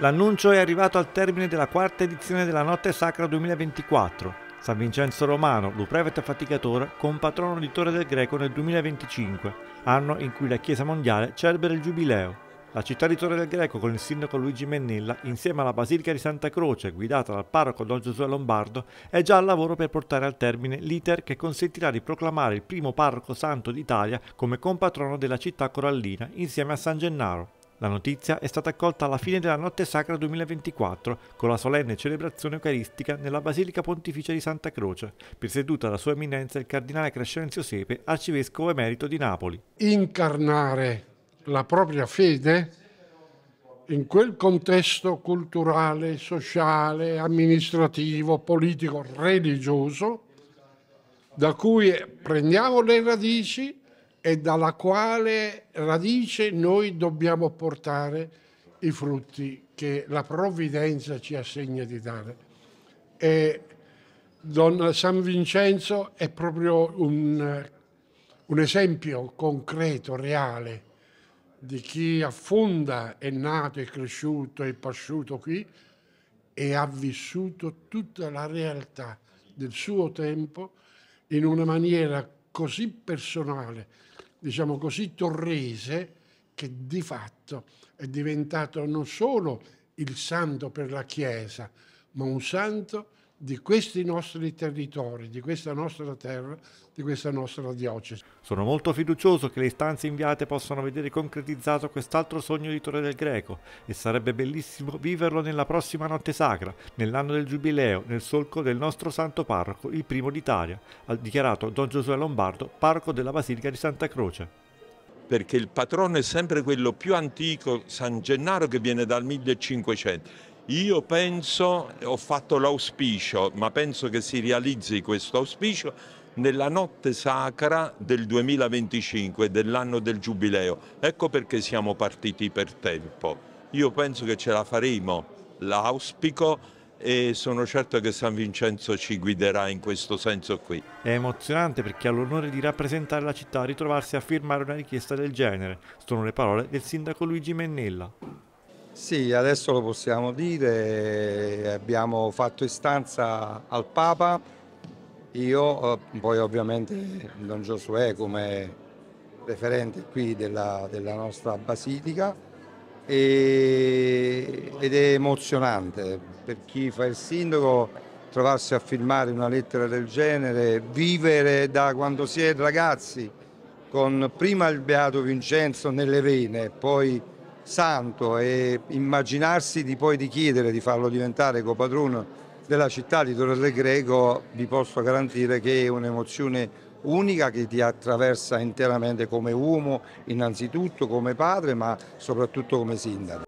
L'annuncio è arrivato al termine della quarta edizione della Notte Sacra 2024. San Vincenzo Romano, Luprevete Faticatore, con patrono di Torre del Greco nel 2025, anno in cui la Chiesa mondiale celebra il Giubileo. La città di Torre del Greco con il sindaco Luigi Mennella, insieme alla Basilica di Santa Croce, guidata dal parroco Don Giosuè Lombardo, è già al lavoro per portare al termine l'iter che consentirà di proclamare il primo parroco santo d'Italia come compatrono della città corallina insieme a San Gennaro. La notizia è stata accolta alla fine della Notte Sacra 2024 con la solenne celebrazione eucaristica nella Basilica Pontificia di Santa Croce, presieduta da Sua Eminenza il Cardinale Crescenzio Sepe, arcivescovo emerito di Napoli. Incarnare la propria fede in quel contesto culturale, sociale, amministrativo, politico, religioso, da cui prendiamo le radici e dalla quale radice noi dobbiamo portare i frutti che la provvidenza ci assegna di dare. E Don San Vincenzo è proprio un, un esempio concreto, reale, di chi affonda, è nato, è cresciuto, è pasciuto qui e ha vissuto tutta la realtà del suo tempo in una maniera così personale, diciamo così, torrese, che di fatto è diventato non solo il santo per la Chiesa, ma un santo di questi nostri territori, di questa nostra terra, di questa nostra diocesi. Sono molto fiducioso che le istanze inviate possano vedere concretizzato quest'altro sogno di Torre del Greco e sarebbe bellissimo viverlo nella prossima notte sacra, nell'anno del Giubileo, nel solco del nostro santo parroco, il primo d'Italia, ha dichiarato Don Giosuè Lombardo, parroco della Basilica di Santa Croce perché il patrono è sempre quello più antico, San Gennaro, che viene dal 1500 io penso, ho fatto l'auspicio, ma penso che si realizzi questo auspicio nella notte sacra del 2025, dell'anno del Giubileo. Ecco perché siamo partiti per tempo. Io penso che ce la faremo, l'auspico e sono certo che San Vincenzo ci guiderà in questo senso qui. È emozionante perché ha l'onore di rappresentare la città ritrovarsi a firmare una richiesta del genere, sono le parole del sindaco Luigi Mennella. Sì, adesso lo possiamo dire, abbiamo fatto istanza al Papa, io, eh, poi ovviamente Don Giosuè come referente qui della, della nostra basilica e, ed è emozionante per chi fa il sindaco trovarsi a firmare una lettera del genere, vivere da quando si è ragazzi con prima il Beato Vincenzo nelle vene, poi santo e immaginarsi di poi di chiedere di farlo diventare copadrono della città di Torre Greco vi posso garantire che è un'emozione unica che ti attraversa interamente come uomo innanzitutto, come padre ma soprattutto come sindaco.